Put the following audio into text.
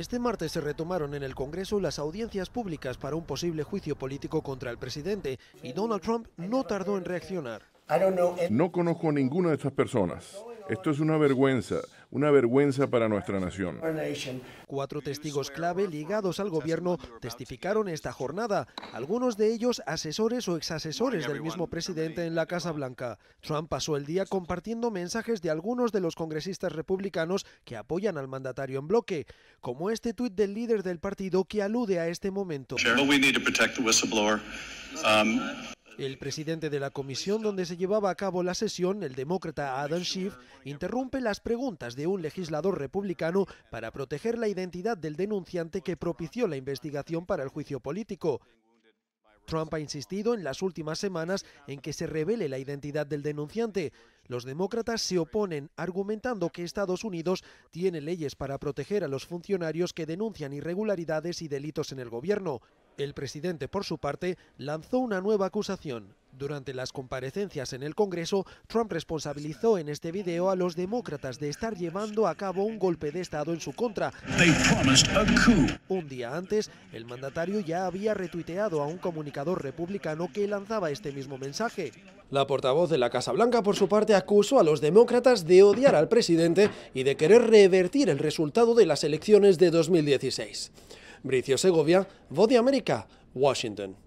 Este martes se retomaron en el Congreso las audiencias públicas para un posible juicio político contra el presidente y Donald Trump no tardó en reaccionar. No conozco a ninguna de estas personas. Esto es una vergüenza, una vergüenza para nuestra nación. Cuatro testigos clave ligados al gobierno testificaron esta jornada, algunos de ellos asesores o exasesores del mismo presidente en la Casa Blanca. Trump pasó el día compartiendo mensajes de algunos de los congresistas republicanos que apoyan al mandatario en bloque, como este tuit del líder del partido que alude a este momento. El presidente de la comisión donde se llevaba a cabo la sesión, el demócrata Adam Schiff, interrumpe las preguntas de un legislador republicano para proteger la identidad del denunciante que propició la investigación para el juicio político. Trump ha insistido en las últimas semanas en que se revele la identidad del denunciante. Los demócratas se oponen, argumentando que Estados Unidos tiene leyes para proteger a los funcionarios que denuncian irregularidades y delitos en el gobierno. El presidente, por su parte, lanzó una nueva acusación. Durante las comparecencias en el Congreso, Trump responsabilizó en este video a los demócratas de estar llevando a cabo un golpe de Estado en su contra. Un día antes, el mandatario ya había retuiteado a un comunicador republicano que lanzaba este mismo mensaje. La portavoz de la Casa Blanca, por su parte, acusó a los demócratas de odiar al presidente y de querer revertir el resultado de las elecciones de 2016. Bricio Segovia, Voz de América, Washington.